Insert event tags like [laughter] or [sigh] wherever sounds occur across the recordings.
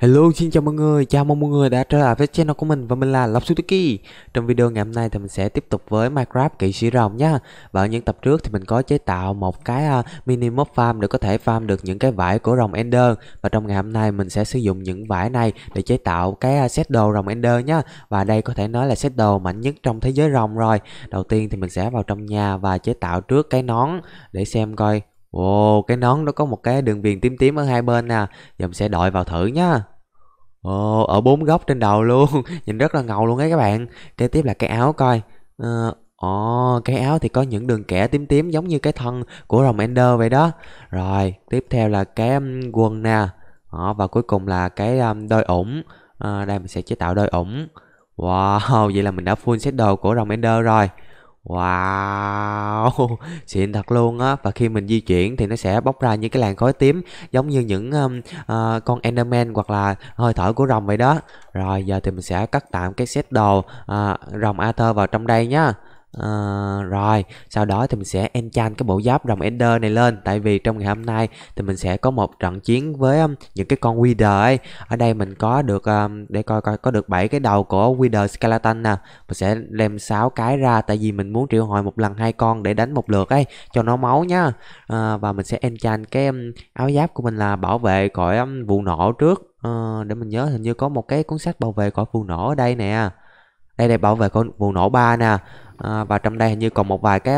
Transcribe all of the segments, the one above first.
Hello xin chào mọi người, chào mừng mọi người đã trở lại với channel của mình và mình là Lộc Suzuki Trong video ngày hôm nay thì mình sẽ tiếp tục với Minecraft kỵ sĩ rồng nha Và ở những tập trước thì mình có chế tạo một cái à, mini mob farm để có thể farm được những cái vải của rồng Ender Và trong ngày hôm nay mình sẽ sử dụng những vải này để chế tạo cái à, set đồ rồng Ender nha Và đây có thể nói là set đồ mạnh nhất trong thế giới rồng rồi Đầu tiên thì mình sẽ vào trong nhà và chế tạo trước cái nón để xem coi Wow, cái nón nó có một cái đường viền tím tím ở hai bên nè. À. Giờ mình sẽ đội vào thử nhá. Ồ, ở bốn góc trên đầu luôn. [laughs] Nhìn rất là ngầu luôn ấy các bạn. Kế tiếp là cái áo coi. Ờ, ồ, cái áo thì có những đường kẻ tím tím giống như cái thân của rồng Ender vậy đó. Rồi, tiếp theo là cái quần nè. Đó, và cuối cùng là cái đôi ủng. À, đây mình sẽ chế tạo đôi ủng. Wow, [laughs] vậy là mình đã full set đồ của rồng Ender rồi. Wow, [laughs] xịn thật luôn á Và khi mình di chuyển thì nó sẽ bốc ra những cái làn khói tím Giống như những um, uh, con Enderman hoặc là hơi thở của rồng vậy đó Rồi giờ thì mình sẽ cắt tạm cái set đồ uh, rồng Arthur vào trong đây nhá À, rồi, sau đó thì mình sẽ enchant cái bộ giáp rồng Ender này lên Tại vì trong ngày hôm nay thì mình sẽ có một trận chiến với um, những cái con Wither ấy Ở đây mình có được, um, để coi coi, có được 7 cái đầu của Wither Skeleton nè Mình sẽ đem 6 cái ra tại vì mình muốn triệu hồi một lần hai con để đánh một lượt ấy Cho nó máu nhá à, Và mình sẽ enchant cái um, áo giáp của mình là bảo vệ khỏi um, vụ nổ trước à, Để mình nhớ hình như có một cái cuốn sách bảo vệ khỏi vụ nổ ở đây nè đây đây bảo vệ coi vụ nổ ba nè à, và trong đây hình như còn một vài cái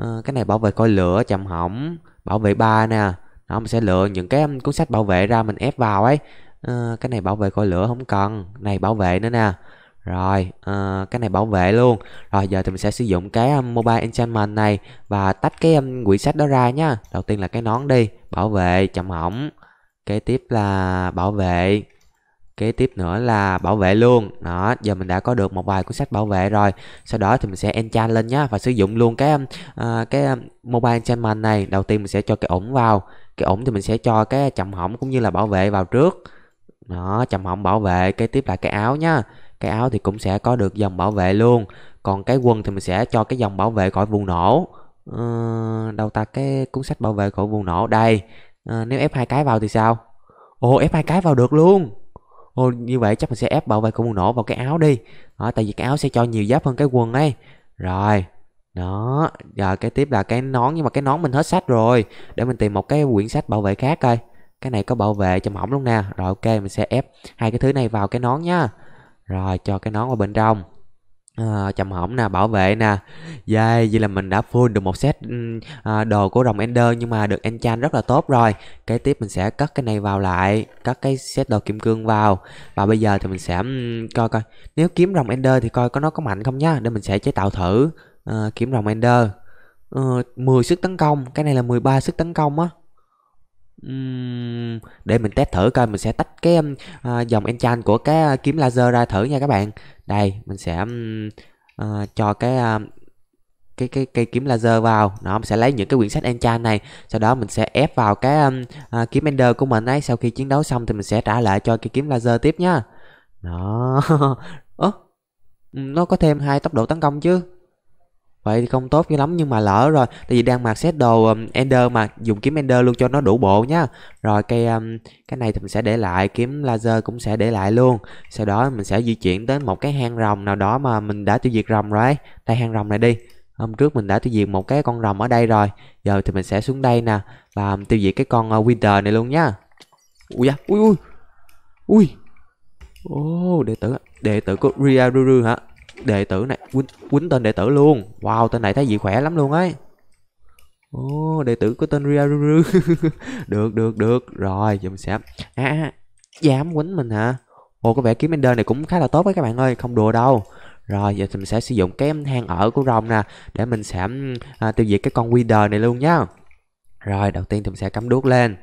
à, cái này bảo vệ coi lửa chạm hỏng bảo vệ ba nè đó mình sẽ lựa những cái cuốn sách bảo vệ ra mình ép vào ấy à, cái này bảo vệ coi lửa không cần này bảo vệ nữa nè rồi à, cái này bảo vệ luôn rồi giờ thì mình sẽ sử dụng cái mobile enchantment này và tách cái quyển sách đó ra nhá đầu tiên là cái nón đi bảo vệ chậm hỏng kế tiếp là bảo vệ kế tiếp nữa là bảo vệ luôn đó giờ mình đã có được một vài cuốn sách bảo vệ rồi sau đó thì mình sẽ enchant lên nhá và sử dụng luôn cái uh, cái um, mobile enchantment này đầu tiên mình sẽ cho cái ổn vào cái ổn thì mình sẽ cho cái chậm hỏng cũng như là bảo vệ vào trước đó chậm hỏng bảo vệ kế tiếp là cái áo nhá cái áo thì cũng sẽ có được dòng bảo vệ luôn còn cái quần thì mình sẽ cho cái dòng bảo vệ khỏi vụ nổ uh, đâu ta cái cuốn sách bảo vệ khỏi vụ nổ đây uh, nếu ép hai cái vào thì sao ồ ép hai cái vào được luôn Ô, như vậy chắc mình sẽ ép bảo vệ cung nổ vào cái áo đi đó, tại vì cái áo sẽ cho nhiều giáp hơn cái quần ấy rồi đó giờ cái tiếp là cái nón nhưng mà cái nón mình hết sách rồi để mình tìm một cái quyển sách bảo vệ khác coi cái này có bảo vệ cho mỏng luôn nè rồi ok mình sẽ ép hai cái thứ này vào cái nón nhá, rồi cho cái nón vào bên trong À, ờ, chầm hỏng nè bảo vệ nè yeah, vậy là mình đã full được một set à, đồ của rồng ender nhưng mà được enchant rất là tốt rồi cái tiếp mình sẽ cất cái này vào lại cất cái set đồ kim cương vào và bây giờ thì mình sẽ um, coi coi nếu kiếm rồng ender thì coi có nó có mạnh không nhá để mình sẽ chế tạo thử à, kiếm rồng ender à, ờ, 10 sức tấn công cái này là 13 sức tấn công á để mình test thử coi mình sẽ tách cái à, dòng enchant của cái à, kiếm laser ra thử nha các bạn đây mình sẽ um, à, cho cái à, cái cái cây kiếm laser vào nó sẽ lấy những cái quyển sách enchant này sau đó mình sẽ ép vào cái um, à, kiếm ender của mình ấy sau khi chiến đấu xong thì mình sẽ trả lại cho cây kiếm laser tiếp nhá đó [laughs] nó có thêm hai tốc độ tấn công chứ vậy thì không tốt cho lắm nhưng mà lỡ rồi tại vì đang mặc set đồ um, ender mà dùng kiếm ender luôn cho nó đủ bộ nhá rồi cái um, cái này thì mình sẽ để lại kiếm laser cũng sẽ để lại luôn sau đó mình sẽ di chuyển đến một cái hang rồng nào đó mà mình đã tiêu diệt rồng rồi đây hang rồng này đi hôm trước mình đã tiêu diệt một cái con rồng ở đây rồi giờ thì mình sẽ xuống đây nè và um, tiêu diệt cái con uh, winter này luôn nhá ui da ui ui ui ô đệ tử đệ tử của ria ruru hả đệ tử này quýnh, quýnh tên đệ tử luôn wow tên này thấy gì khỏe lắm luôn ấy Ồ, oh, đệ tử có tên Riaruru [laughs] Được, được, được Rồi, giờ mình sẽ À, dám quýnh mình hả Ồ, oh, có vẻ kiếm Ender này cũng khá là tốt đấy các bạn ơi Không đùa đâu Rồi, giờ thì mình sẽ sử dụng cái hang ở của rồng nè Để mình sẽ à, tiêu diệt cái con Wither này luôn nhá Rồi, đầu tiên thì mình sẽ cắm đuốc lên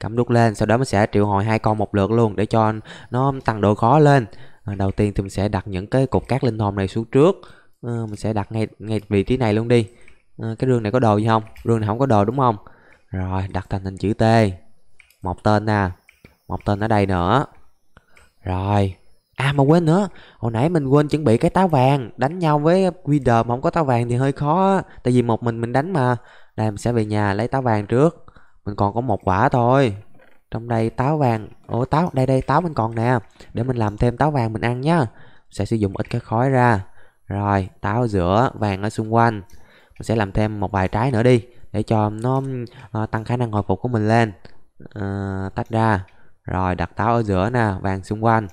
Cắm đuốc lên Sau đó mình sẽ triệu hồi hai con một lượt luôn Để cho nó tăng độ khó lên Ờ, đầu tiên thì mình sẽ đặt những cái cục cát linh hồn này xuống trước à, mình sẽ đặt ngay ngay vị trí này luôn đi à, cái rương này có đồ gì không rương này không có đồ đúng không rồi đặt thành hình chữ t một tên nè một tên ở đây nữa rồi à mà quên nữa hồi nãy mình quên chuẩn bị cái táo vàng đánh nhau với Quy mà không có táo vàng thì hơi khó tại vì một mình mình đánh mà đây mình sẽ về nhà lấy táo vàng trước mình còn có một quả thôi trong đây táo vàng ủa táo đây đây táo mình còn nè để mình làm thêm táo vàng mình ăn nhá sẽ sử dụng ít cái khói ra rồi táo ở giữa vàng ở xung quanh mình sẽ làm thêm một vài trái nữa đi để cho nó uh, tăng khả năng hồi phục của mình lên uh, tách ra rồi đặt táo ở giữa nè vàng xung quanh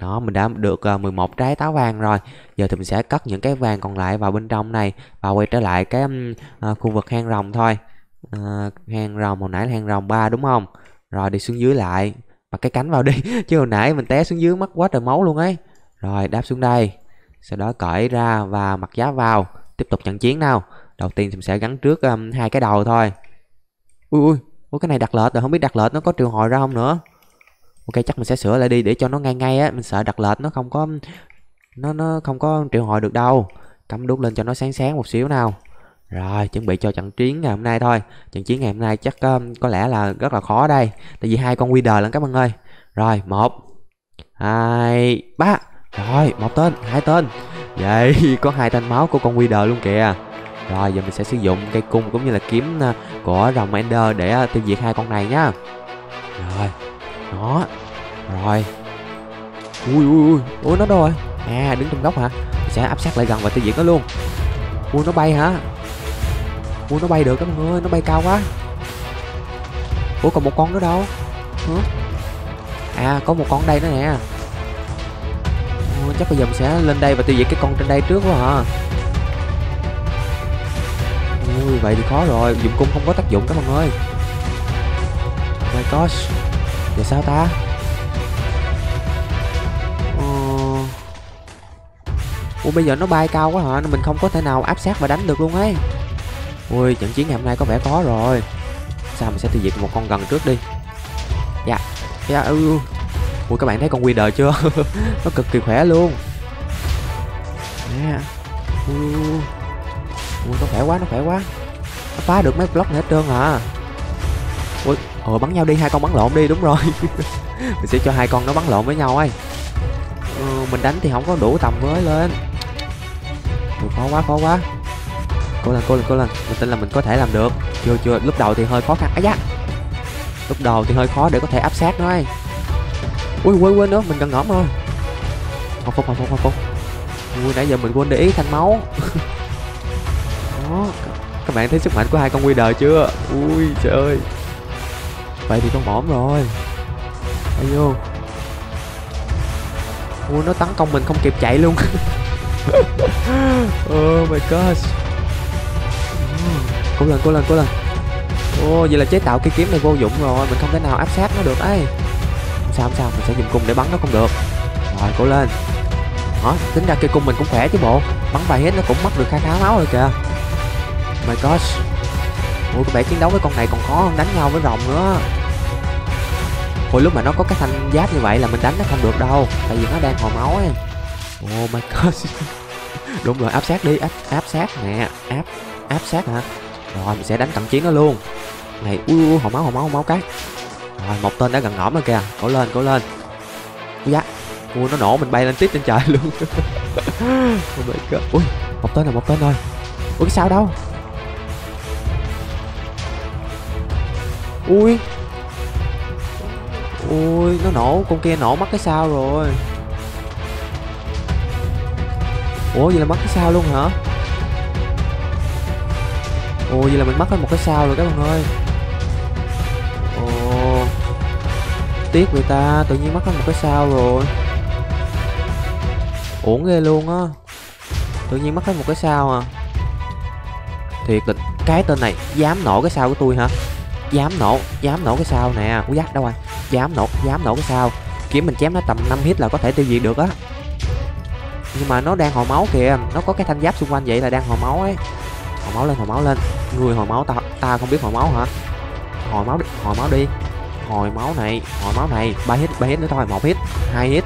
đó mình đã được uh, ờ, 11 trái táo vàng rồi giờ thì mình sẽ cất những cái vàng còn lại vào bên trong này và quay trở lại cái uh, khu vực hang rồng thôi uh, hang rồng hồi nãy là hang rồng ba đúng không rồi đi xuống dưới lại Bật cái cánh vào đi [laughs] Chứ hồi nãy mình té xuống dưới mất quá trời máu luôn ấy Rồi đáp xuống đây Sau đó cởi ra và mặc giáp vào Tiếp tục trận chiến nào Đầu tiên thì mình sẽ gắn trước um, hai cái đầu thôi Ui ui Ủa cái này đặt lệch rồi không biết đặt lệch nó có triệu hồi ra không nữa Ok chắc mình sẽ sửa lại đi để cho nó ngay ngay á Mình sợ đặt lệch nó không có Nó nó không có triệu hồi được đâu Cắm đút lên cho nó sáng sáng một xíu nào rồi, chuẩn bị cho trận chiến ngày hôm nay thôi. Trận chiến ngày hôm nay chắc um, có lẽ là rất là khó đây. Tại vì hai con quy đời lận các bạn ơi. Rồi, một, hai, ba. Rồi, một tên, hai tên. Vậy [laughs] có hai thanh máu của con quy đời luôn kìa. Rồi, giờ mình sẽ sử dụng cây cung cũng như là kiếm à, của rồng Ender để à, tiêu diệt hai con này nhá. Rồi, nó. Rồi. Ui ui ui, ui nó đâu rồi? À, đứng trong góc hả? Mình sẽ áp sát lại gần và tiêu diệt nó luôn. Ui nó bay hả? ui nó bay được các mọi người nó bay cao quá ủa còn một con nữa đâu hả à có một con đây nữa nè chắc bây giờ mình sẽ lên đây và tiêu diệt cái con trên đây trước quá hả à. ui vậy thì khó rồi dụng cung không có tác dụng các bạn người oh my gosh giờ sao ta ờ. ủa bây giờ nó bay cao quá hả mình không có thể nào áp sát và đánh được luôn ấy Ui, trận chiến ngày hôm nay có vẻ khó rồi Sao mình sẽ tiêu diệt một con gần trước đi Dạ Dạ ừ Ui các bạn thấy con quy đời chưa [laughs] Nó cực kỳ khỏe luôn Nè dạ. Ui ừ. Ui nó khỏe quá nó khỏe quá Nó phá được mấy block hết trơn à Ui Ờ bắn nhau đi hai con bắn lộn đi đúng rồi [laughs] Mình sẽ cho hai con nó bắn lộn với nhau ấy ừ, Mình đánh thì không có đủ tầm với lên Ui, Khó quá khó quá cố lên cố lên cố lên mình tin là mình có thể làm được chưa chưa lúc đầu thì hơi khó khăn ấy da lúc đầu thì hơi khó để có thể áp sát nó ấy ui quên quên nữa mình cần ngõm thôi không không không không không không ui nãy giờ mình quên để ý thanh máu [laughs] đó các bạn thấy sức mạnh của hai con quy đời chưa ui trời ơi vậy thì con mõm rồi ai vô ui nó tấn công mình không kịp chạy luôn [laughs] oh my gosh cố lên cố lên cố lên ô vậy là chế tạo cây kiếm này vô dụng rồi mình không thể nào áp sát nó được ấy sao sao mình sẽ dùng cung để bắn nó không được rồi cố lên hả tính ra cây cung mình cũng khỏe chứ bộ bắn vài hết nó cũng mất được khá khá máu rồi kìa oh my gosh ủa có vẻ chiến đấu với con này còn khó hơn đánh nhau với rồng nữa hồi lúc mà nó có cái thanh giáp như vậy là mình đánh nó không được đâu tại vì nó đang hồi máu ấy oh my [laughs] gosh đúng rồi áp sát đi áp áp sát nè áp áp sát hả rồi mình sẽ đánh cận chiến nó luôn Này ui ui hồi máu hồi máu hồi máu cái Rồi một tên đã gần ngõm rồi kìa Cố lên cố lên Ui da Ui nó nổ mình bay lên tiếp trên trời luôn [laughs] Oh my god Ui một tên là một tên thôi Ui sao đâu Ui Ui nó nổ con kia nổ mất cái sao rồi Ủa vậy là mất cái sao luôn hả Ồ vậy là mình mất hết một cái sao rồi các bạn ơi Ồ Tiếc người ta tự nhiên mất hết một cái sao rồi Uổng ghê luôn á Tự nhiên mất hết một cái sao à Thiệt là cái tên này dám nổ cái sao của tôi hả Dám nổ, dám nổ cái sao nè Ui dắt đâu rồi Dám nổ, dám nổ cái sao Kiếm mình chém nó tầm 5 hit là có thể tiêu diệt được á Nhưng mà nó đang hồi máu kìa Nó có cái thanh giáp xung quanh vậy là đang hồi máu ấy hồi máu lên hồi máu lên người hồi máu ta ta không biết hồi máu hả hồi máu đi hồi máu đi hồi máu này hồi máu này ba hit ba hit nữa thôi một hit hai hit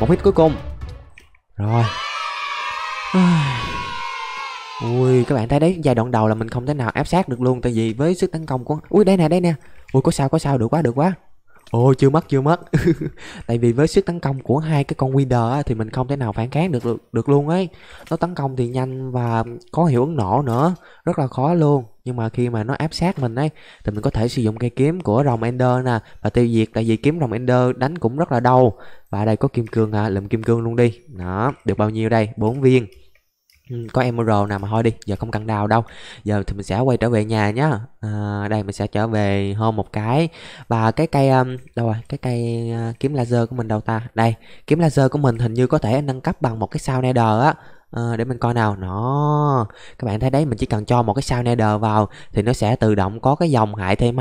một hit cuối cùng rồi [sighs] ui các bạn thấy đấy giai đoạn đầu là mình không thể nào áp sát được luôn tại vì với sức tấn công của ui đây nè đây nè ui có sao có sao được quá được quá Ồ chưa mất chưa mất [laughs] Tại vì với sức tấn công của hai cái con Winder á, thì mình không thể nào phản kháng được được, được luôn ấy Nó tấn công thì nhanh và có hiệu ứng nổ nữa Rất là khó luôn Nhưng mà khi mà nó áp sát mình ấy Thì mình có thể sử dụng cây kiếm của rồng Ender nè Và tiêu diệt tại vì kiếm rồng Ender đánh cũng rất là đau Và đây có kim cương à, lượm kim cương luôn đi Đó được bao nhiêu đây 4 viên Ừ, có emerald nào mà thôi đi giờ không cần đào đâu giờ thì mình sẽ quay trở về nhà nhá à, đây mình sẽ trở về hôm một cái và cái cây um, đâu rồi cái cây uh, kiếm laser của mình đâu ta đây kiếm laser của mình hình như có thể nâng cấp bằng một cái sao nether á à, để mình coi nào nó các bạn thấy đấy mình chỉ cần cho một cái sao nether vào thì nó sẽ tự động có cái dòng hại thêm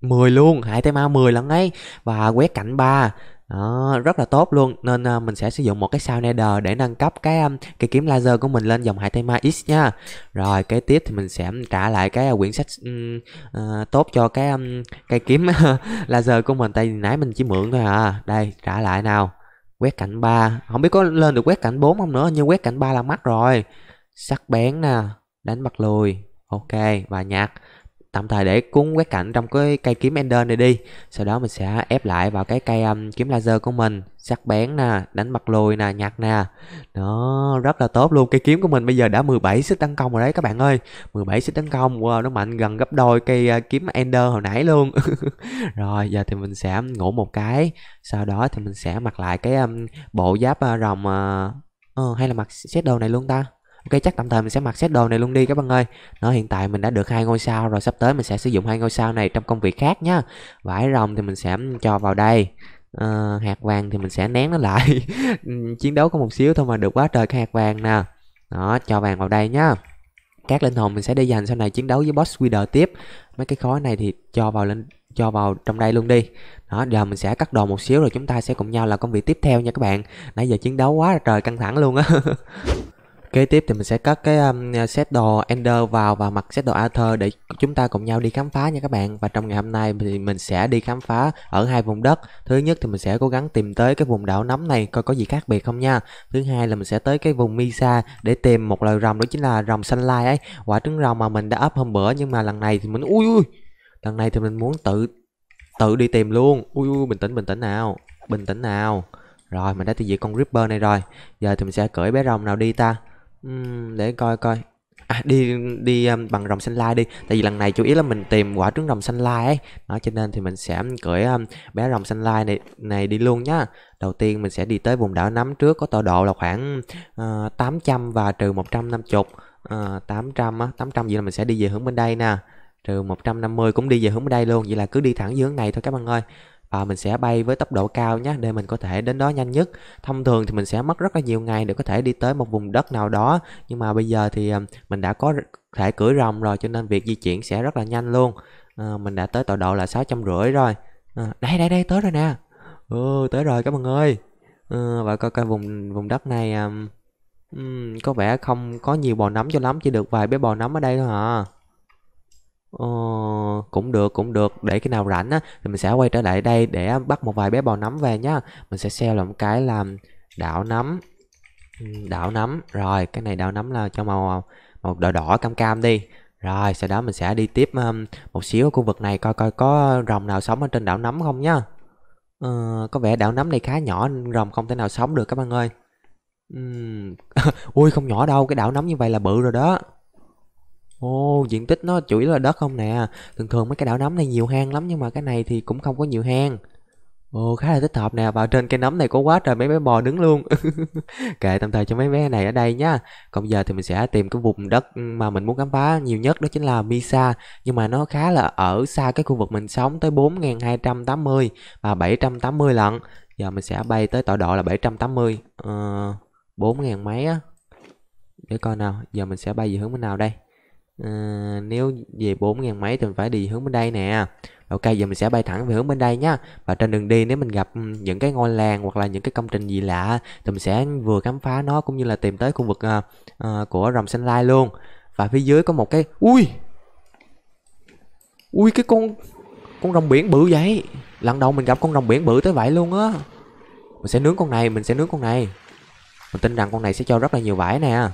mười luôn hại thêm mười lần ấy và quét cạnh ba đó, rất là tốt luôn nên uh, mình sẽ sử dụng một cái sao nether để nâng cấp cái um, cái kiếm laser của mình lên dòng hai tema x nha rồi kế tiếp thì mình sẽ trả lại cái à, quyển sách um, uh, tốt cho cái um, cây kiếm [laughs] laser của mình tại vì nãy mình chỉ mượn thôi à đây trả lại nào quét cảnh 3 không biết có lên được quét cảnh 4 không nữa nhưng quét cảnh 3 là mắt rồi sắc bén nè đánh bật lùi ok và nhạc tạm thời để cuốn quét cạnh trong cái cây kiếm ender này đi sau đó mình sẽ ép lại vào cái cây um, kiếm laser của mình sắc bén nè đánh mặt lùi nè nhạt nè nó rất là tốt luôn cây kiếm của mình bây giờ đã 17 sức tấn công rồi đấy các bạn ơi 17 sức tấn công wow, nó mạnh gần gấp đôi cây uh, kiếm ender hồi nãy luôn [laughs] rồi giờ thì mình sẽ um, ngủ một cái sau đó thì mình sẽ mặc lại cái um, bộ giáp uh, rồng uh, uh, hay là mặc set shadow này luôn ta ok chắc tạm thời mình sẽ mặc set đồ này luôn đi các bạn ơi nó hiện tại mình đã được hai ngôi sao rồi sắp tới mình sẽ sử dụng hai ngôi sao này trong công việc khác nhá vải rồng thì mình sẽ cho vào đây à, hạt vàng thì mình sẽ nén nó lại [laughs] ừ, chiến đấu có một xíu thôi mà được quá trời cái hạt vàng nè đó cho vàng vào đây nhá các linh hồn mình sẽ đi dành sau này chiến đấu với boss Wither tiếp mấy cái khói này thì cho vào lên cho vào trong đây luôn đi đó giờ mình sẽ cắt đồ một xíu rồi chúng ta sẽ cùng nhau là công việc tiếp theo nha các bạn nãy giờ chiến đấu quá trời căng thẳng luôn á [laughs] Kế tiếp thì mình sẽ cất cái um, set đồ Ender vào và mặc set đồ Arthur để chúng ta cùng nhau đi khám phá nha các bạn. Và trong ngày hôm nay thì mình sẽ đi khám phá ở hai vùng đất. Thứ nhất thì mình sẽ cố gắng tìm tới cái vùng đảo nấm này coi có gì khác biệt không nha. Thứ hai là mình sẽ tới cái vùng Misa để tìm một loài rồng đó chính là rồng xanh lai ấy. Quả trứng rồng mà mình đã up hôm bữa nhưng mà lần này thì mình ui ui. Lần này thì mình muốn tự tự đi tìm luôn. Ui ui bình tĩnh bình tĩnh nào. Bình tĩnh nào. Rồi mình đã tiêu diệt con Ripper này rồi Giờ thì mình sẽ cưỡi bé rồng nào đi ta để coi coi. À, đi đi um, bằng rồng xanh lai đi. Tại vì lần này chủ yếu là mình tìm quả trứng rồng xanh lai ấy. Đó cho nên thì mình sẽ um, cưỡi um, bé rồng xanh lai này này đi luôn nhá. Đầu tiên mình sẽ đi tới vùng đảo nắm trước có tọa độ là khoảng uh, ờ, 800 và trừ 150. Ờ, tám trăm tám trăm vậy là mình sẽ đi về hướng bên đây nè. Trừ 150 cũng đi về hướng bên đây luôn, vậy là cứ đi thẳng dưới hướng này thôi các bạn ơi à, mình sẽ bay với tốc độ cao nhé để mình có thể đến đó nhanh nhất thông thường thì mình sẽ mất rất là nhiều ngày để có thể đi tới một vùng đất nào đó nhưng mà bây giờ thì ờ, mình đã có thể cưỡi rồng rồi cho nên việc di chuyển sẽ rất là nhanh luôn à, mình đã tới tọa độ là sáu trăm rưỡi rồi à, đây đây đây tới rồi nè ừ tới rồi các bạn ơi à, và coi coi vùng vùng đất này um, có vẻ không có nhiều bò nấm cho lắm chỉ được vài bé bò nấm ở đây thôi hả à. Ờ, cũng được cũng được để khi nào rảnh á thì mình sẽ quay trở lại đây để bắt một vài bé bò nấm về nhá mình sẽ sale làm cái làm đảo nấm ừ, đảo nấm rồi cái này đảo nấm là cho màu màu đỏ đỏ cam cam đi rồi sau đó mình sẽ đi tiếp một xíu ở khu vực này coi coi có rồng nào sống ở trên đảo nấm không nhá ờ, có vẻ đảo nấm này khá nhỏ rồng không thể nào sống được các bạn ơi [laughs] ui không nhỏ đâu cái đảo nấm như vậy là bự rồi đó Ồ, diện tích nó chủ yếu là đất không nè. Thường thường mấy cái đảo nấm này nhiều hang lắm nhưng mà cái này thì cũng không có nhiều hang. Ồ, khá là thích hợp nè, vào trên cây nấm này có quá trời mấy bé bò đứng luôn. [laughs] Kệ tạm thời cho mấy bé này ở đây nhá. Còn giờ thì mình sẽ tìm cái vùng đất mà mình muốn khám phá nhiều nhất đó chính là Misa, nhưng mà nó khá là ở xa cái khu vực mình sống tới 4280 và 780 lận. Giờ mình sẽ bay tới tọa độ là 780 ờ uh, 4000 mấy á. Để coi nào, giờ mình sẽ bay về hướng bên nào đây? à, nếu về 4.000 mấy thì mình phải đi hướng bên đây nè ok giờ mình sẽ bay thẳng về hướng bên đây nhá và trên đường đi nếu mình gặp những cái ngôi làng hoặc là những cái công trình gì lạ thì mình sẽ vừa khám phá nó cũng như là tìm tới khu vực uh, uh, của rồng xanh lai luôn và phía dưới có một cái ui ui cái con con rồng biển bự vậy lần đầu mình gặp con rồng biển bự tới vậy luôn á mình sẽ nướng con này mình sẽ nướng con này mình tin rằng con này sẽ cho rất là nhiều vải nè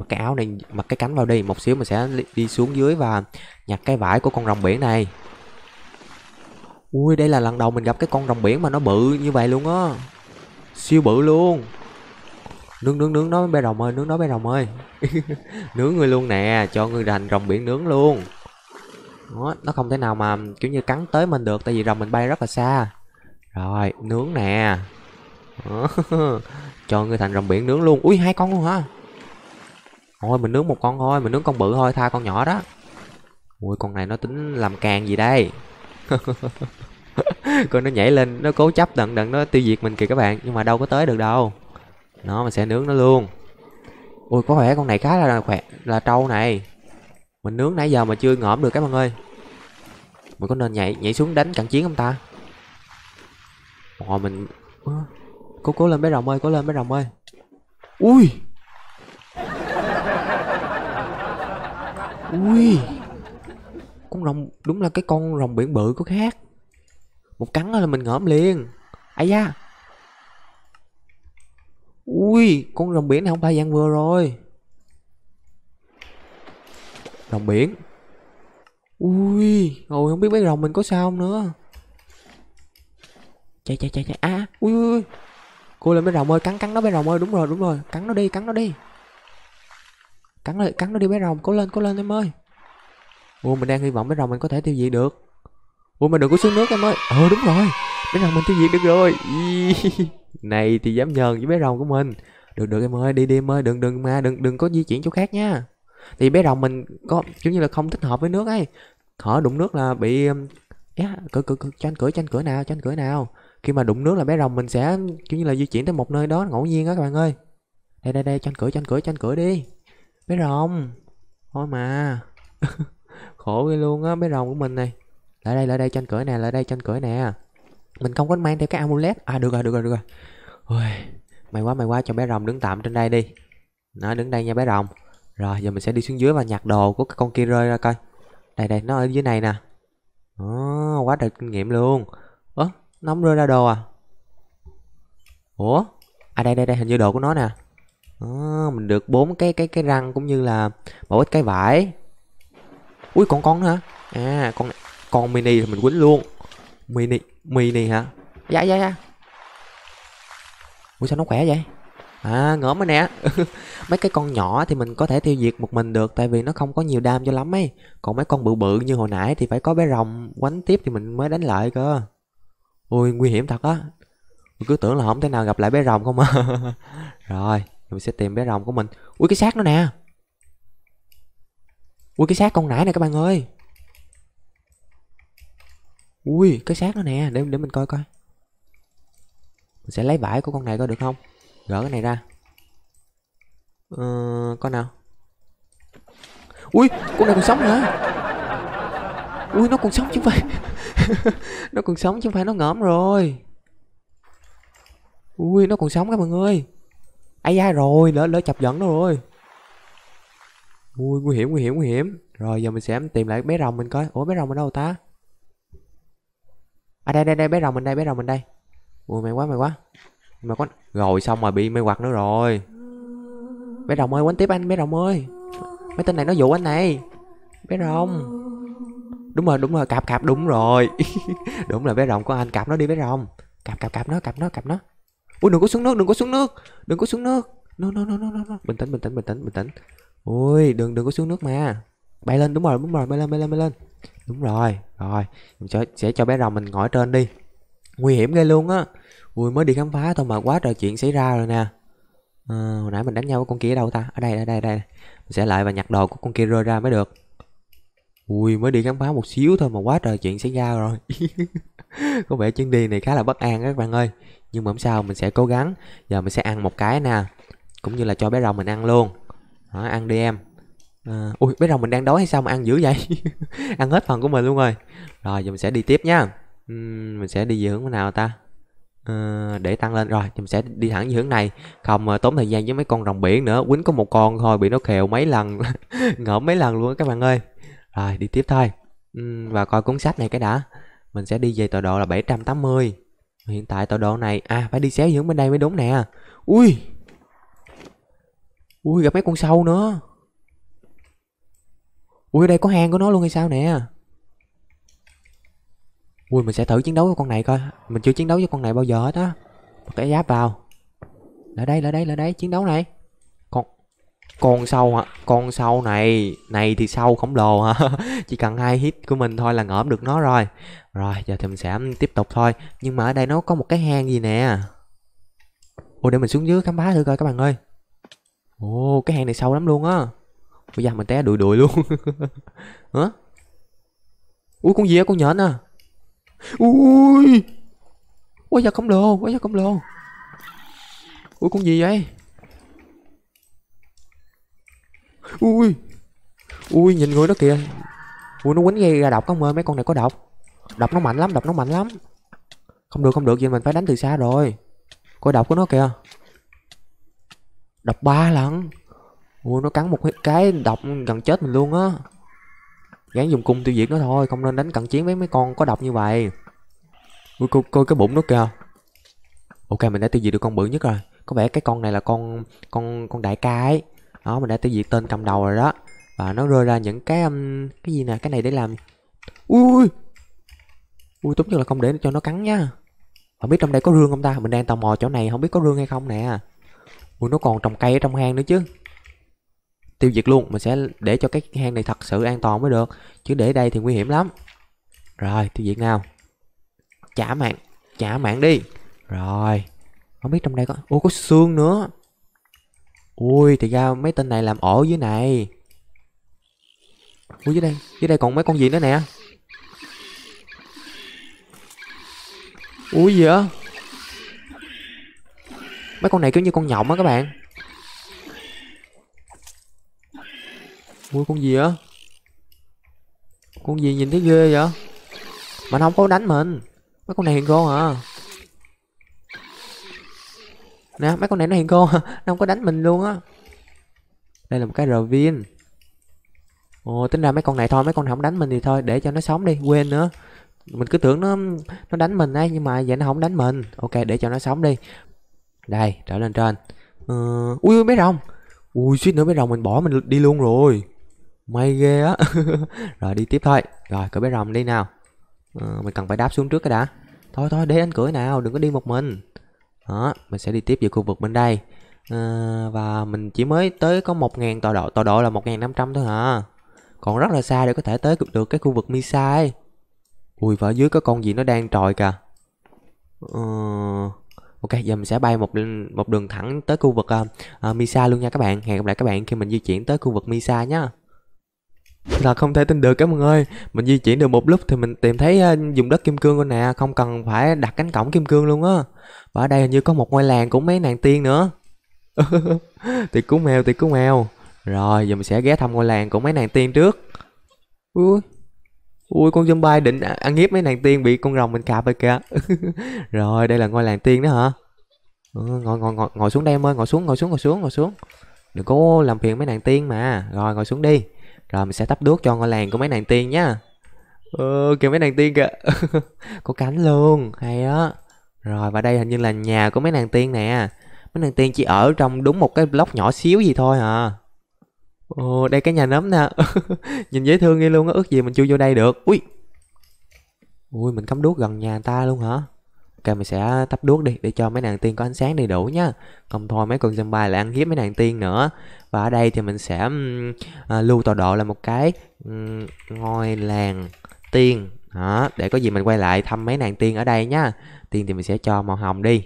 mặc cái áo này mặc cái cánh vào đi một xíu mình sẽ đi xuống dưới và nhặt cái vải của con rồng biển này ui đây là lần đầu mình gặp cái con rồng biển mà nó bự như vậy luôn á siêu bự luôn nướng nướng nướng nó bé rồng ơi nướng nó bé rồng ơi [laughs] nướng người luôn nè cho người rành rồng biển nướng luôn đó, nó không thể nào mà kiểu như cắn tới mình được tại vì rồng mình bay rất là xa rồi nướng nè [laughs] cho người thành rồng biển nướng luôn ui hai con luôn hả thôi mình nướng một con thôi mình nướng con bự thôi tha con nhỏ đó ui con này nó tính làm càng gì đây [laughs] coi nó nhảy lên nó cố chấp đận đận nó tiêu diệt mình kìa các bạn nhưng mà đâu có tới được đâu nó mình sẽ nướng nó luôn ui có vẻ con này khá là khỏe là trâu này mình nướng nãy giờ mà chưa ngõm được các bạn ơi mình có nên nhảy nhảy xuống đánh cận chiến không ta ồ mình cố cố lên bé rồng ơi cố lên bé rồng ơi ui ui con rồng đúng là cái con rồng biển bự có khác một cắn là mình ngõm liền ai da ui con rồng biển này không phải dạng vừa rồi rồng biển ui rồi không biết mấy rồng mình có sao không nữa chạy chạy chạy chạy a à, ui ui cô lên mấy rồng ơi cắn cắn nó mấy rồng ơi đúng rồi đúng rồi cắn nó đi cắn nó đi cắn nó cắn nó đi bé rồng cố lên cố lên em ơi ủa mình đang hy vọng bé rồng mình có thể tiêu diệt được ủa mình đừng có xuống nước em ơi ờ đúng rồi bé rồng mình tiêu diệt được rồi [laughs] này thì dám nhờn với bé rồng của mình được được em ơi đi đi em ơi đừng đừng mà đừng đừng có di chuyển chỗ khác nha thì bé rồng mình có kiểu như là không thích hợp với nước ấy họ đụng nước là bị yeah, um, cửa, cửa, cửa, cho anh cửa cho anh cửa nào cho anh cửa nào khi mà đụng nước là bé rồng mình sẽ kiểu như là di chuyển tới một nơi đó ngẫu nhiên á các bạn ơi đây đây đây cho anh cửa cho anh cửa cho anh cửa đi bé rồng thôi mà [laughs] khổ ghê luôn á bé rồng của mình này lại đây lại đây trên cửa nè lại đây trên cửa nè mình không có mang theo cái amulet à được rồi được rồi được rồi ôi mày quá mày quá cho bé rồng đứng tạm trên đây đi nó đứng đây nha bé rồng rồi giờ mình sẽ đi xuống dưới và nhặt đồ của cái con kia rơi ra coi đây đây nó ở dưới này nè Ồ, quá trời kinh nghiệm luôn ớ nóng rơi ra đồ à ủa à đây đây đây hình như đồ của nó nè à, mình được bốn cái cái cái răng cũng như là một ít cái vải ui còn con hả à con con mini thì mình quýnh luôn mini mini hả dạ dạ dạ ui sao nó khỏe vậy à ngỡ mới nè [laughs] mấy cái con nhỏ thì mình có thể tiêu diệt một mình được tại vì nó không có nhiều đam cho lắm ấy còn mấy con bự bự như hồi nãy thì phải có bé rồng quánh tiếp thì mình mới đánh lại cơ ui nguy hiểm thật á cứ tưởng là không thể nào gặp lại bé rồng không à [laughs] rồi mình sẽ tìm bé rồng của mình ui cái xác nó nè ui cái xác con nãy nè các bạn ơi ui cái xác nó nè để để mình coi coi mình sẽ lấy vải của con này coi được không gỡ cái này ra ờ, con nào ui con này còn sống hả ui nó còn sống chứ phải [laughs] nó còn sống chứ phải nó ngõm rồi ui nó còn sống các bạn ơi ai da rồi lỡ lỡ chập giận nó rồi ui nguy hiểm nguy hiểm nguy hiểm rồi giờ mình sẽ tìm lại bé rồng mình coi ủa bé rồng mình đâu ta à đây đây đây bé rồng mình đây bé rồng mình đây ui mày quá mày quá mà quá rồi xong rồi bị mày quạt nữa rồi bé rồng ơi quánh tiếp anh bé rồng ơi mấy tên này nó dụ anh này bé rồng đúng rồi đúng rồi cạp cạp đúng rồi [laughs] đúng là bé rồng của anh cạp nó đi bé rồng cạp cạp cạp nó cạp nó cạp nó ôi đừng có xuống nước đừng có xuống nước đừng có xuống nước no no no no no, bình tĩnh bình tĩnh bình tĩnh bình tĩnh ui đừng đừng có xuống nước mà bay lên đúng rồi đúng rồi bay lên bay lên bay lên đúng rồi rồi mình sẽ, sẽ cho bé rồng mình ngồi trên đi nguy hiểm ghê luôn á ui mới đi khám phá thôi mà quá trời chuyện xảy ra rồi nè à, hồi nãy mình đánh nhau với con kia ở đâu ta ở đây ở đây ở đây mình sẽ lại và nhặt đồ của con kia rơi ra mới được ui mới đi khám phá một xíu thôi mà quá trời chuyện xảy ra rồi [laughs] có vẻ chuyến đi này khá là bất an các bạn ơi nhưng mà không sao mình sẽ cố gắng giờ mình sẽ ăn một cái nè cũng như là cho bé rồng mình ăn luôn đó, ăn đi em à, ui bé rồng mình đang đói hay sao mà ăn dữ vậy [laughs] ăn hết phần của mình luôn rồi rồi giờ mình sẽ đi tiếp nha uhm, mình sẽ đi dưỡng cái nào ta à, để tăng lên rồi giờ mình sẽ đi thẳng dưỡng này không ờ, tốn thời gian với mấy con rồng biển nữa quýnh có một con thôi bị nó khều mấy lần [laughs] ngợm mấy lần luôn các bạn ơi rồi đi tiếp thôi uhm, và coi cuốn sách này cái đã mình sẽ đi về tọa độ là 780 Hiện tại tọa độ này À phải đi xéo dưỡng bên đây mới đúng nè Ui Ui gặp mấy con sâu nữa Ui đây có hang của nó luôn hay sao nè Ui mình sẽ thử chiến đấu với con này coi Mình chưa chiến đấu với con này bao giờ hết á cái giáp vào Lại đây lại đây lại đây chiến đấu này con sâu hả con sâu này này thì sâu khổng lồ hả [laughs] chỉ cần hai hit của mình thôi là ngỡm được nó rồi rồi giờ thì mình sẽ tiếp tục thôi nhưng mà ở đây nó có một cái hang gì nè ồ để mình xuống dưới khám phá thử coi các bạn ơi ồ cái hang này sâu lắm luôn á bây giờ mình té đùi đùi luôn [laughs] hả ui con gì á con nhện à ui quá giờ khổng lồ quá giờ khổng lồ ui con gì vậy ui ui nhìn người đó kìa ui nó quấn ngay ra độc không ơi mấy con này có độc độc nó mạnh lắm độc nó mạnh lắm không được không được vậy mình phải đánh từ xa rồi coi độc của nó kìa độc ba lần ui nó cắn một cái độc gần chết mình luôn á gán dùng cung tiêu diệt nó thôi không nên đánh cận chiến với mấy con có độc như vậy ui coi, coi cái bụng nó kìa ok mình đã tiêu diệt được con bự nhất rồi có vẻ cái con này là con con con đại ca ấy đó mình đã tiêu diệt tên cầm đầu rồi đó và nó rơi ra những cái um, cái gì nè cái này để làm ui ui ui tốt nhất là không để cho nó cắn nhá không biết trong đây có rương không ta mình đang tò mò chỗ này không biết có rương hay không nè ui nó còn trồng cây ở trong hang nữa chứ tiêu diệt luôn mình sẽ để cho cái hang này thật sự an toàn mới được chứ để đây thì nguy hiểm lắm rồi tiêu diệt nào trả mạng trả mạng đi rồi không biết trong đây có ủa có xương nữa Ui thì ra mấy tên này làm ổ dưới này Ui dưới đây Dưới đây còn mấy con gì nữa nè Ui gì á? Mấy con này kiểu như con nhộng á các bạn Ui con gì á? Con gì nhìn thấy ghê vậy Mà nó không có đánh mình Mấy con này hiền con à nè mấy con này nó hiền cô [laughs] nó không có đánh mình luôn á đây là một cái rờ viên ồ tính ra mấy con này thôi mấy con này không đánh mình thì thôi để cho nó sống đi quên nữa mình cứ tưởng nó nó đánh mình ấy nhưng mà vậy nó không đánh mình ok để cho nó sống đi đây trở lên trên ờ, ui ui rồng ui suýt nữa bé rồng mình bỏ mình đi luôn rồi may ghê á [laughs] rồi đi tiếp thôi rồi cởi bé rồng đi nào ờ, mình cần phải đáp xuống trước cái đã thôi thôi để anh cưỡi nào đừng có đi một mình đó mình sẽ đi tiếp về khu vực bên đây à, và mình chỉ mới tới có 1.000 tọa độ tọa độ là 1.500 thôi hả còn rất là xa để có thể tới được cái khu vực Misai ui và dưới có con gì nó đang trồi kìa ờ, ok giờ mình sẽ bay một một đường thẳng tới khu vực uh, Misa luôn nha các bạn hẹn gặp lại các bạn khi mình di chuyển tới khu vực Misai nhé là không thể tin được các bạn ơi Mình di chuyển được một lúc thì mình tìm thấy dùng ờ, đất kim cương rồi nè Không cần phải đặt cánh cổng kim cương luôn á Và ở đây hình như có một ngôi làng của mấy nàng tiên nữa [laughs] thì cứu mèo, thì cứu mèo Rồi giờ mình sẽ ghé thăm ngôi làng của mấy nàng tiên trước Ui Ui con zombie định à, ăn hiếp mấy nàng tiên bị con rồng mình cạp rồi kìa [laughs] Rồi đây là ngôi làng tiên đó hả ừ, ngồi, ngồi ngồi ngồi xuống đây em ơi ngồi xuống ngồi xuống ngồi xuống ngồi xuống Đừng có làm phiền mấy nàng tiên mà Rồi ngồi xuống đi rồi mình sẽ thắp đuốc cho ngôi làng của mấy nàng tiên nhá Ờ kìa mấy nàng tiên kìa [laughs] Có cánh luôn Hay á Rồi và đây hình như là nhà của mấy nàng tiên nè Mấy nàng tiên chỉ ở trong đúng một cái block nhỏ xíu gì thôi à Ồ đây cái nhà nấm nè [laughs] Nhìn dễ thương ghê luôn á Ước gì mình chui vô đây được Ui Ui mình cắm đuốc gần nhà ta luôn hả Ok mình sẽ thắp đuốc đi để cho mấy nàng tiên có ánh sáng đầy đủ nhá Không thôi mấy con zombie lại ăn hiếp mấy nàng tiên nữa Và ở đây thì mình sẽ um, à, lưu tọa độ là một cái um, ngôi làng tiên đó, Để có gì mình quay lại thăm mấy nàng tiên ở đây nhá Tiên thì mình sẽ cho màu hồng đi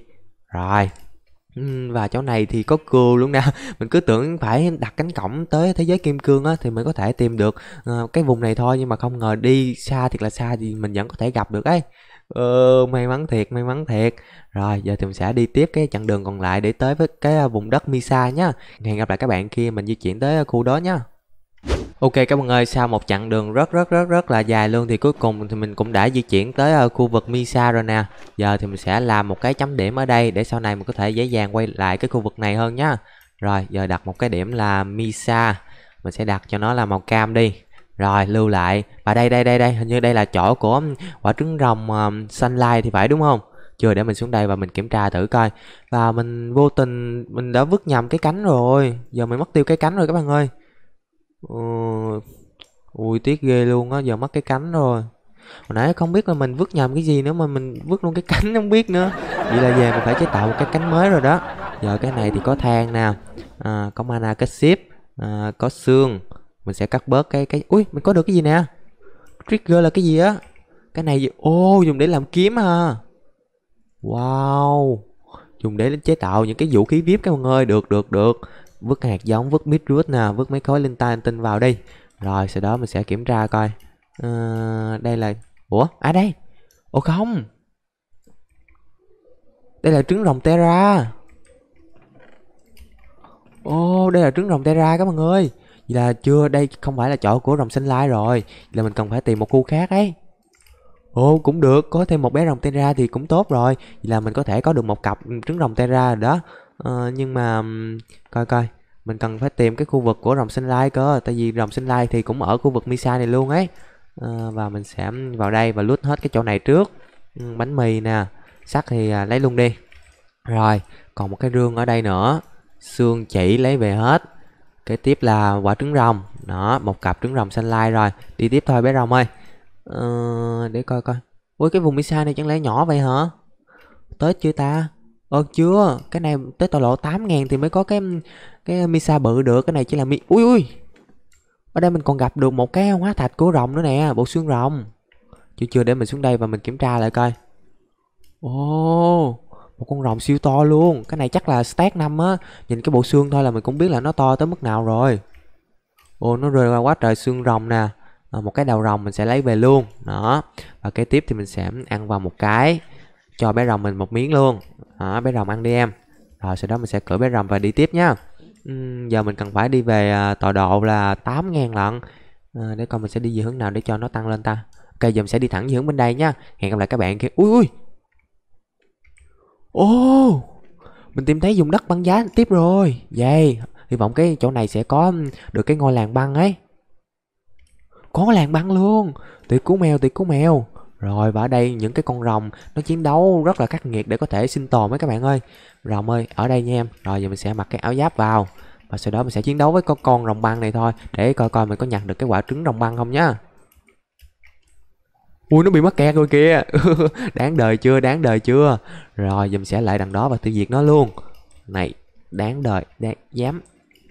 Rồi và chỗ này thì có cừu luôn nè [laughs] mình cứ tưởng phải đặt cánh cổng tới thế giới kim cương á thì mình có thể tìm được ờ, cái vùng này thôi nhưng mà không ngờ đi xa thiệt là xa thì mình vẫn có thể gặp được ấy ừ, may mắn thiệt may mắn thiệt rồi giờ thì mình sẽ đi tiếp cái chặng đường còn lại để tới với cái à, vùng đất misa nhá hẹn gặp lại các bạn khi mình di chuyển tới khu đó nhá Ok các bạn ơi, sau một chặng đường rất rất rất rất là dài luôn thì cuối cùng thì mình cũng đã di chuyển tới à, khu vực Misa rồi nè. Giờ thì mình sẽ làm một cái chấm điểm ở đây để sau này mình có thể dễ dàng quay lại cái khu vực này hơn nhá. Rồi, giờ đặt một cái điểm là Misa. Mình sẽ đặt cho nó là màu cam đi. Rồi lưu lại Và đây đây đây đây Hình như đây là chỗ của um, quả trứng rồng um, xanh lai thì phải đúng không Chưa để mình xuống đây và mình kiểm tra thử coi Và mình vô tình Mình đã vứt nhầm cái cánh rồi Giờ mình mất tiêu cái cánh rồi các bạn ơi ừ, Ui tiếc ghê luôn á Giờ mất cái cánh rồi Hồi nãy không biết là mình vứt nhầm cái gì nữa Mà mình vứt luôn cái [laughs] cánh không biết nữa Vậy là về mình phải chế tạo một cái cánh mới rồi đó Giờ cái này thì có than nè à, Có mana cái ship à, Có xương mình sẽ cắt bớt cái cái ui mình có được cái gì nè trigger là cái gì á cái này ô oh, dùng để làm kiếm à wow dùng để chế tạo những cái vũ khí vip các bạn ơi được được được vứt hạt giống vứt mít rút nè vứt mấy khối linh tan tinh vào đi rồi sau đó mình sẽ kiểm tra coi à, đây là ủa à đây ồ không đây là trứng rồng terra ô đây là trứng rồng terra các bạn ơi Vậy là chưa, đây không phải là chỗ của rồng sinh lai rồi. Vậy là mình cần phải tìm một khu khác ấy. Ồ cũng được, có thêm một bé rồng Terra thì cũng tốt rồi. Vậy là mình có thể có được một cặp trứng rồng Terra rồi đó. Ờ, nhưng mà coi coi, mình cần phải tìm cái khu vực của rồng sinh lai cơ, tại vì rồng sinh lai thì cũng ở khu vực Misa này luôn ấy. Ờ, và mình sẽ vào đây và lút hết cái chỗ này trước. Bánh mì nè, sắt thì à, lấy luôn đi. Rồi, còn một cái rương ở đây nữa. Xương chỉ lấy về hết Kế tiếp là quả trứng rồng. Đó, một cặp trứng rồng xanh lai rồi. Đi tiếp thôi bé rồng ơi. Ờ, để coi coi. Ôi cái vùng Misa này chẳng lẽ nhỏ vậy hả? tết chưa ta? Ờ chưa, cái này tới tọa lộ 8 ngàn thì mới có cái cái Misa bự được, cái này chỉ là mi Ui ui. Ở đây mình còn gặp được một cái hóa thạch của rồng nữa nè, bộ xương rồng. Chưa chưa để mình xuống đây và mình kiểm tra lại coi. Ồ. Oh một con rồng siêu to luôn cái này chắc là stack năm á nhìn cái bộ xương thôi là mình cũng biết là nó to tới mức nào rồi ô nó rơi ra quá trời xương rồng nè à, một cái đầu rồng mình sẽ lấy về luôn đó và kế tiếp thì mình sẽ ăn vào một cái cho bé rồng mình một miếng luôn đó, bé rồng ăn đi em rồi sau đó mình sẽ cởi bé rồng và đi tiếp nhá uhm, giờ mình cần phải đi về à, tọa độ là 8.000 lận à, để coi mình sẽ đi về hướng nào để cho nó tăng lên ta ok giờ mình sẽ đi thẳng về hướng bên đây nhá hẹn gặp lại các bạn kia ui ui Ồ oh, Mình tìm thấy vùng đất băng giá tiếp rồi Vậy Hy vọng cái chỗ này sẽ có được cái ngôi làng băng ấy Có làng băng luôn Tuyệt cú mèo, tuyệt cú mèo Rồi và ở đây những cái con rồng Nó chiến đấu rất là khắc nghiệt để có thể sinh tồn ấy các bạn ơi Rồng ơi, ở đây nha em Rồi giờ mình sẽ mặc cái áo giáp vào Và sau đó mình sẽ chiến đấu với con, con rồng băng này thôi Để coi coi mình có nhặt được cái quả trứng rồng băng không nhá ui nó bị mắc kẹt rồi kìa [laughs] đáng đời chưa đáng đời chưa rồi dùm sẽ lại đằng đó và tiêu diệt nó luôn này đáng đời đáng dám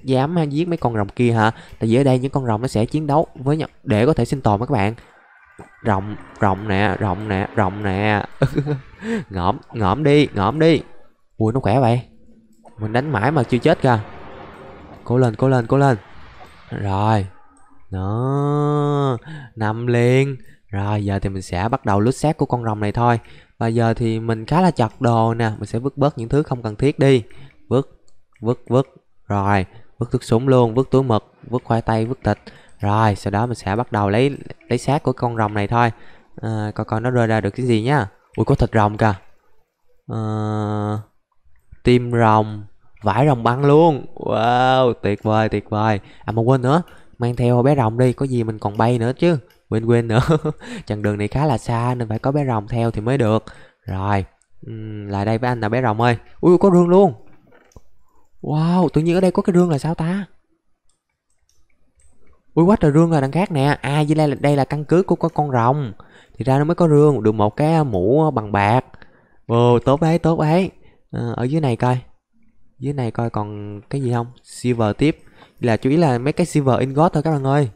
dám giết mấy con rồng kia hả tại vì ở đây những con rồng nó sẽ chiến đấu với nhau để có thể sinh tồn các bạn rồng rồng nè rồng nè rồng nè [laughs] ngõm ngõm đi ngõm đi ui nó khỏe vậy mình đánh mãi mà chưa chết kìa cố lên cố lên cố lên rồi nó nằm liền rồi giờ thì mình sẽ bắt đầu lướt xác của con rồng này thôi Và giờ thì mình khá là chật đồ nè Mình sẽ vứt bớt những thứ không cần thiết đi Vứt, vứt, vứt Rồi, vứt thuốc súng luôn, vứt túi mực, vứt khoai tây, vứt thịt Rồi, sau đó mình sẽ bắt đầu lấy lấy xác của con rồng này thôi à, Coi coi nó rơi ra được cái gì nhá Ui có thịt rồng kìa à, Tim rồng Vải rồng băng luôn Wow, tuyệt vời, tuyệt vời À mà quên nữa Mang theo bé rồng đi, có gì mình còn bay nữa chứ quên quên nữa [laughs] chặng đường này khá là xa nên phải có bé rồng theo thì mới được rồi uhm, lại đây với anh là bé rồng ơi ui có rương luôn wow tự nhiên ở đây có cái rương là sao ta ui quá trời rương là đằng khác nè à với đây là đây là căn cứ của con rồng thì ra nó mới có rương được một cái mũ bằng bạc ồ tốt đấy tốt đấy à, ờ, ở dưới này coi dưới này coi còn cái gì không silver tiếp là chú ý là mấy cái silver ingot thôi các bạn ơi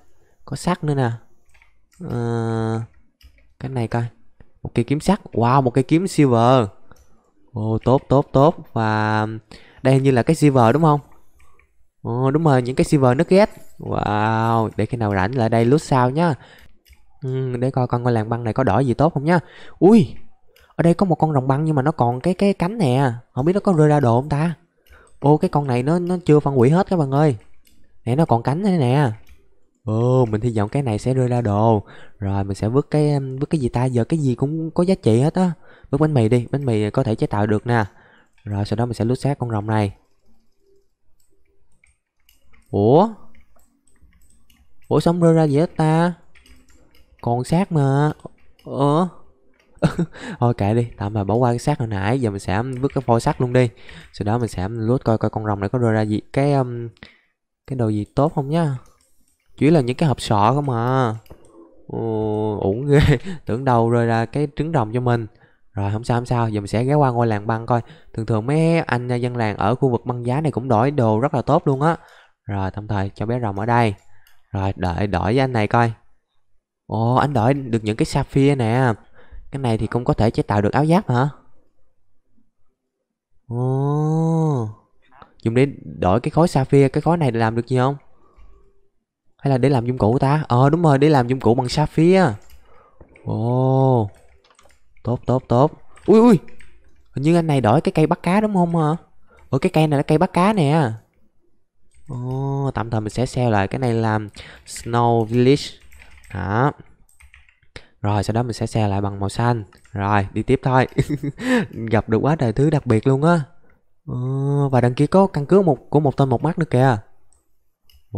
có sắt nữa nè Ờ, cái này coi một cây kiếm sắt wow một cây kiếm silver ồ oh, tốt tốt tốt và đây hình như là cái silver đúng không ồ oh, đúng rồi những cái silver nước ghét wow để khi nào rảnh lại đây lúc sau nhá ừ, để coi con ngôi làng băng này có đỏ gì tốt không nhá ui ở đây có một con rồng băng nhưng mà nó còn cái cái cánh nè không biết nó có rơi ra đồ không ta ô cái con này nó nó chưa phân hủy hết các bạn ơi nè nó còn cánh này nè Ồ, mình hy vọng cái này sẽ rơi ra đồ. Rồi mình sẽ vứt cái vứt cái gì ta? Giờ cái gì cũng có giá trị hết á. Vứt bánh mì đi, bánh mì có thể chế tạo được nè. Rồi sau đó mình sẽ lút xác con rồng này. Ủa? Ủa sống rơi ra gì hết ta? Còn xác mà. Ờ. [laughs] thôi kệ đi tạm thời bỏ qua cái xác hồi nãy giờ mình sẽ vứt cái phôi sắt luôn đi sau đó mình sẽ lướt coi coi con rồng này có rơi ra gì cái um, cái đồ gì tốt không nhá chỉ là những cái hộp sọ không à Ồ, ổn ghê [laughs] tưởng đầu rơi ra cái trứng rồng cho mình rồi không sao không sao giờ mình sẽ ghé qua ngôi làng băng coi thường thường mấy anh dân làng ở khu vực băng giá này cũng đổi đồ rất là tốt luôn á rồi tạm thời cho bé rồng ở đây rồi đợi đổi với anh này coi ồ anh đổi được những cái sapphire nè cái này thì cũng có thể chế tạo được áo giáp hả ồ dùng để đổi cái khối sapphire cái khối này làm được gì không hay là để làm dụng cụ ta ờ đúng rồi để làm dụng cụ bằng sapphire ồ oh. tốt tốt tốt ui ui hình như anh này đổi cái cây bắt cá đúng không hả ủa cái cây này là cây bắt cá nè ồ oh, tạm thời mình sẽ sell lại cái này làm snow village hả? rồi sau đó mình sẽ xe lại bằng màu xanh rồi đi tiếp thôi [laughs] gặp được quá trời thứ đặc biệt luôn á ừ, và đăng ký có căn cứ một của một tên một mắt nữa kìa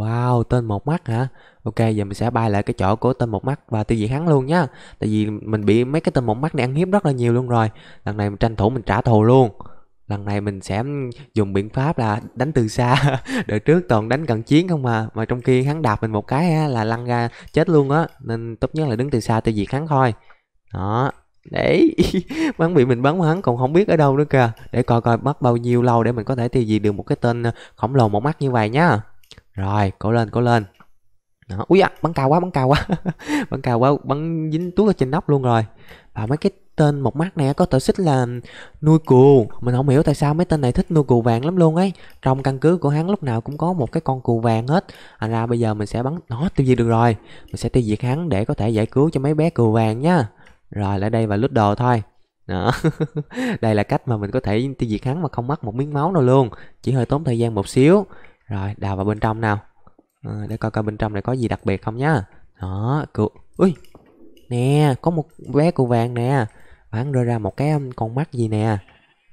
Wow, tên một mắt hả? Ok, giờ mình sẽ bay lại cái chỗ của tên một mắt và tiêu diệt hắn luôn nhá. Tại vì mình bị mấy cái tên một mắt này ăn hiếp rất là nhiều luôn rồi. Lần này mình tranh thủ mình trả thù luôn. Lần này mình sẽ dùng biện pháp là đánh từ xa. [laughs] Đợt trước toàn đánh cận chiến không mà, mà trong khi hắn đạp mình một cái á, là lăn ra chết luôn á. Nên tốt nhất là đứng từ xa tiêu diệt hắn thôi. Đó, để [laughs] bắn bị mình bắn hắn còn không biết ở đâu nữa kìa để coi coi mất bao nhiêu lâu để mình có thể tiêu diệt được một cái tên ờ, khổng lồ một mắt như vậy nhá rồi cố lên cố lên đó. ui à, bắn cao quá bắn cao quá [laughs] bắn cao quá bắn dính tuốt ở trên nóc luôn rồi và mấy cái tên một mắt này có tự xích là nuôi cù mình không hiểu tại sao mấy tên này thích nuôi cù vàng lắm luôn ấy trong căn cứ của hắn lúc nào cũng có một cái con cù vàng hết thành ra bây giờ mình sẽ bắn nó tiêu diệt được rồi mình sẽ tiêu diệt hắn để có thể giải cứu cho mấy bé cù vàng nhá rồi lại đây và lút đồ thôi đó. [laughs] đây là cách mà mình có thể tiêu diệt hắn mà không mất một miếng máu nào luôn chỉ hơi tốn thời gian một xíu rồi đào vào bên trong nào à, để coi coi bên trong này có gì đặc biệt không nhá đó cự ui nè có một vé cừu vàng nè bạn rơi ra một cái um, con mắt gì nè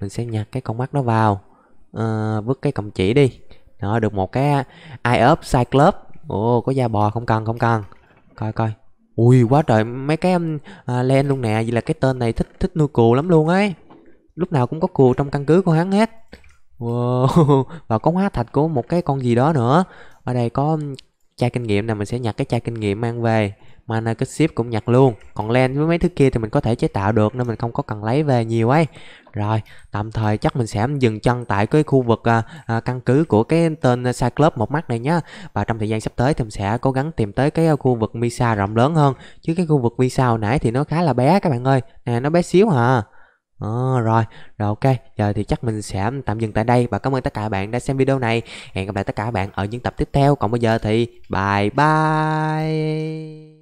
mình sẽ nhặt cái con mắt đó vào à, vứt cái cọng chỉ đi đó được một cái ai ốp sai club ồ có da bò không cần không cần coi coi ui quá trời mấy cái um, à, len luôn nè vậy là cái tên này thích thích nuôi cừu lắm luôn ấy lúc nào cũng có cừu trong căn cứ của hắn hết Wow, [laughs] và có hóa thạch của một cái con gì đó nữa. Ở đây có chai kinh nghiệm này mình sẽ nhặt cái chai kinh nghiệm mang về. Mana cái ship cũng nhặt luôn. Còn len với mấy thứ kia thì mình có thể chế tạo được nên mình không có cần lấy về nhiều ấy. Rồi, tạm thời chắc mình sẽ dừng chân tại cái khu vực à, à, căn cứ của cái tên club một mắt này nhá. Và trong thời gian sắp tới thì mình sẽ cố gắng tìm tới cái à, khu vực Misa rộng lớn hơn. Chứ cái khu vực Misa hồi nãy thì nó khá là bé các bạn ơi. nè nó bé xíu hả? À. À, rồi, rồi ok, giờ thì chắc mình sẽ tạm dừng tại đây và cảm ơn tất cả bạn đã xem video này. Hẹn gặp lại tất cả bạn ở những tập tiếp theo. Còn bây giờ thì bye bye.